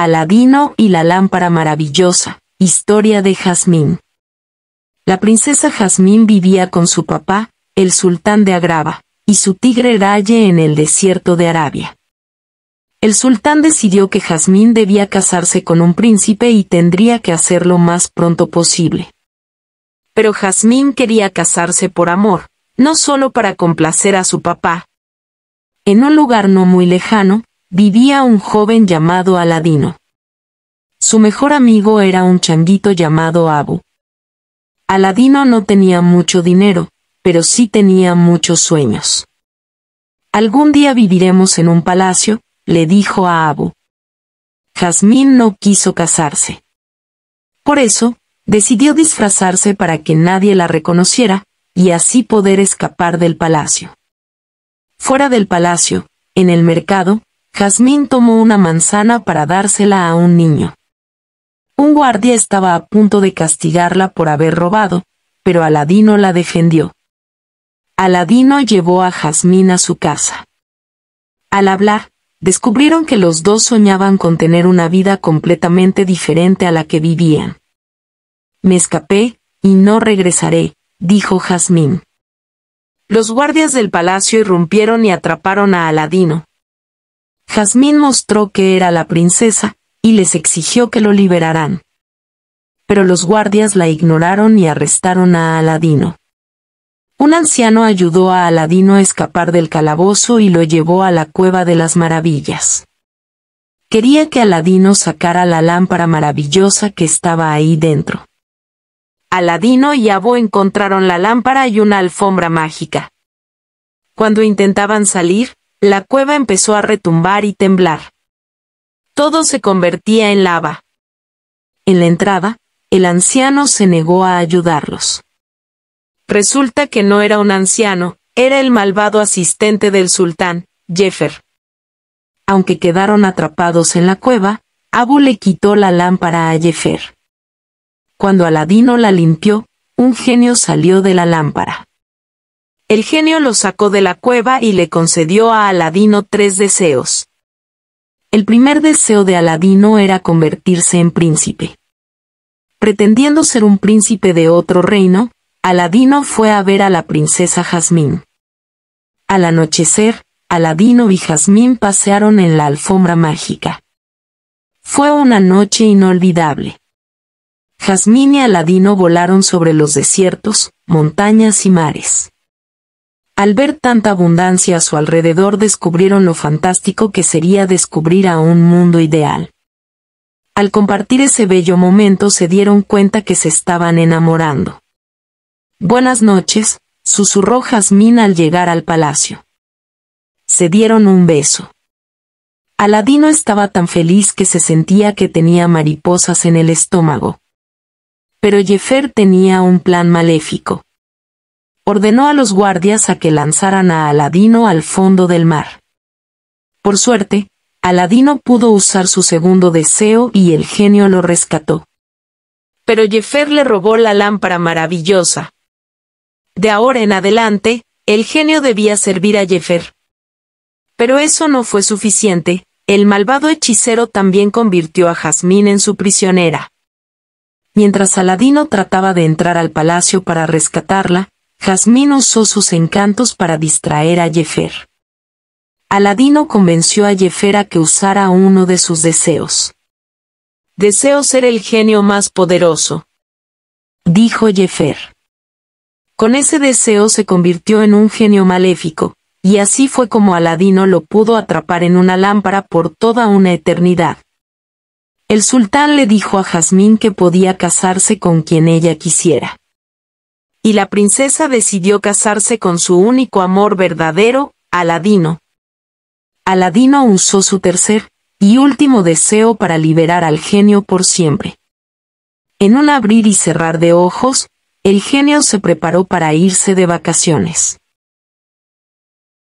Aladino y la lámpara maravillosa, historia de Jazmín. La princesa Jazmín vivía con su papá, el sultán de Agrava, y su tigre Raye en el desierto de Arabia. El sultán decidió que Jazmín debía casarse con un príncipe y tendría que hacerlo más pronto posible. Pero Jazmín quería casarse por amor, no solo para complacer a su papá. En un lugar no muy lejano, vivía un joven llamado Aladino. Su mejor amigo era un changuito llamado Abu. Aladino no tenía mucho dinero, pero sí tenía muchos sueños. Algún día viviremos en un palacio, le dijo a Abu. Jazmín no quiso casarse. Por eso, decidió disfrazarse para que nadie la reconociera, y así poder escapar del palacio. Fuera del palacio, en el mercado, Jazmín tomó una manzana para dársela a un niño. Un guardia estaba a punto de castigarla por haber robado, pero Aladino la defendió. Aladino llevó a Jazmín a su casa. Al hablar, descubrieron que los dos soñaban con tener una vida completamente diferente a la que vivían. Me escapé, y no regresaré, dijo Jazmín. Los guardias del palacio irrumpieron y atraparon a Aladino, Jazmín mostró que era la princesa, y les exigió que lo liberaran. Pero los guardias la ignoraron y arrestaron a Aladino. Un anciano ayudó a Aladino a escapar del calabozo y lo llevó a la cueva de las maravillas. Quería que Aladino sacara la lámpara maravillosa que estaba ahí dentro. Aladino y Abo encontraron la lámpara y una alfombra mágica. Cuando intentaban salir, la cueva empezó a retumbar y temblar. Todo se convertía en lava. En la entrada, el anciano se negó a ayudarlos. Resulta que no era un anciano, era el malvado asistente del sultán, Jeffer. Aunque quedaron atrapados en la cueva, Abu le quitó la lámpara a Jeffer. Cuando Aladino la limpió, un genio salió de la lámpara. El genio lo sacó de la cueva y le concedió a Aladino tres deseos. El primer deseo de Aladino era convertirse en príncipe. Pretendiendo ser un príncipe de otro reino, Aladino fue a ver a la princesa Jazmín. Al anochecer, Aladino y Jazmín pasearon en la alfombra mágica. Fue una noche inolvidable. Jazmín y Aladino volaron sobre los desiertos, montañas y mares. Al ver tanta abundancia a su alrededor descubrieron lo fantástico que sería descubrir a un mundo ideal. Al compartir ese bello momento se dieron cuenta que se estaban enamorando. Buenas noches, susurró Jasmine al llegar al palacio. Se dieron un beso. Aladino estaba tan feliz que se sentía que tenía mariposas en el estómago. Pero Jeffer tenía un plan maléfico ordenó a los guardias a que lanzaran a Aladino al fondo del mar. Por suerte, Aladino pudo usar su segundo deseo y el genio lo rescató. Pero Jefer le robó la lámpara maravillosa. De ahora en adelante, el genio debía servir a Jefer. Pero eso no fue suficiente, el malvado hechicero también convirtió a Jazmín en su prisionera. Mientras Aladino trataba de entrar al palacio para rescatarla, Jazmín usó sus encantos para distraer a Jefer. Aladino convenció a Jefer a que usara uno de sus deseos. Deseo ser el genio más poderoso, dijo Jefer. Con ese deseo se convirtió en un genio maléfico, y así fue como Aladino lo pudo atrapar en una lámpara por toda una eternidad. El sultán le dijo a Jazmín que podía casarse con quien ella quisiera y la princesa decidió casarse con su único amor verdadero, Aladino. Aladino usó su tercer y último deseo para liberar al genio por siempre. En un abrir y cerrar de ojos, el genio se preparó para irse de vacaciones.